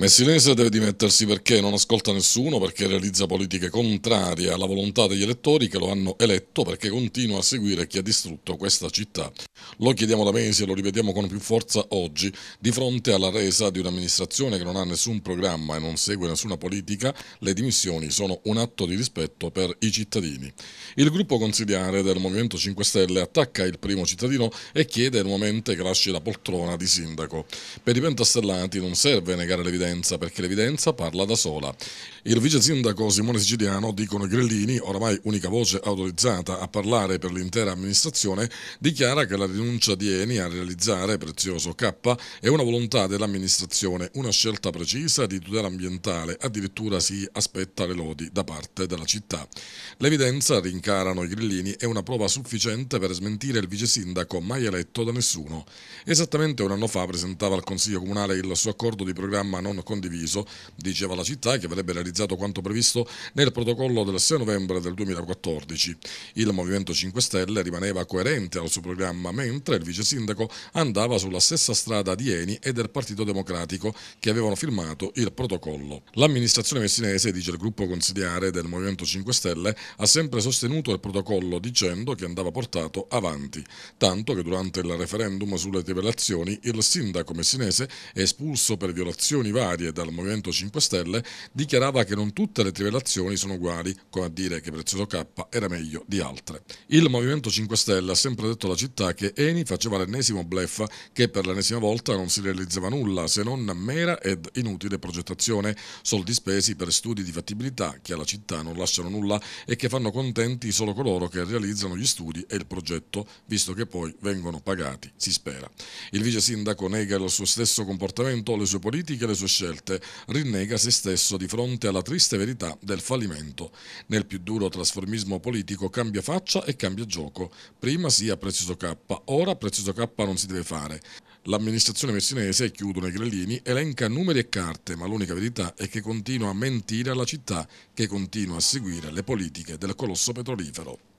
Messinese deve dimettersi perché non ascolta nessuno, perché realizza politiche contrarie alla volontà degli elettori che lo hanno eletto, perché continua a seguire chi ha distrutto questa città. Lo chiediamo da mesi e lo ripetiamo con più forza oggi, di fronte alla resa di un'amministrazione che non ha nessun programma e non segue nessuna politica, le dimissioni sono un atto di rispetto per i cittadini. Il gruppo consigliare del Movimento 5 Stelle attacca il primo cittadino e chiede il momento che lasci la poltrona di sindaco. Per i pentastellati non serve negare l'evidenza perché l'evidenza parla da sola. Il vice sindaco Simone Siciliano, dicono i grellini, oramai unica voce autorizzata a parlare per l'intera amministrazione, dichiara che la rinuncia di Eni a realizzare Prezioso K è una volontà dell'amministrazione, una scelta precisa di tutela ambientale, addirittura si aspetta le lodi da parte della città. L'evidenza, rincarano i grillini, è una prova sufficiente per smentire il vice sindaco mai eletto da nessuno. Esattamente un anno fa presentava al Consiglio Comunale il suo accordo di programma non condiviso, diceva la città che avrebbe realizzato quanto previsto nel protocollo del 6 novembre del 2014. Il Movimento 5 Stelle rimaneva coerente al suo programma mentre il vice sindaco andava sulla stessa strada di Eni e del Partito Democratico che avevano firmato il protocollo. L'amministrazione messinese, dice il gruppo consigliare del Movimento 5 Stelle, ha sempre sostenuto il protocollo dicendo che andava portato avanti, tanto che durante il referendum sulle trivelazioni il sindaco messinese, espulso per violazioni varie dal Movimento 5 Stelle, dichiarava che non tutte le trivelazioni sono uguali, come a dire che Prezioso K era meglio di altre. Il Movimento 5 Stelle ha sempre detto alla città che Eni faceva l'ennesimo bluff che per l'ennesima volta non si realizzava nulla se non mera ed inutile progettazione, soldi spesi per studi di fattibilità che alla città non lasciano nulla e che fanno contenti solo coloro che realizzano gli studi e il progetto, visto che poi vengono pagati, si spera. Il vice sindaco nega il suo stesso comportamento, le sue politiche e le sue scelte, rinnega se stesso di fronte alla triste verità del fallimento. Nel più duro trasformismo politico cambia faccia e cambia gioco. Prima si a Preciso K, ora preciso K non si deve fare. L'amministrazione messinese, chiudono i grellini, elenca numeri e carte, ma l'unica verità è che continua a mentire alla città che continua a seguire le politiche del colosso petrolifero.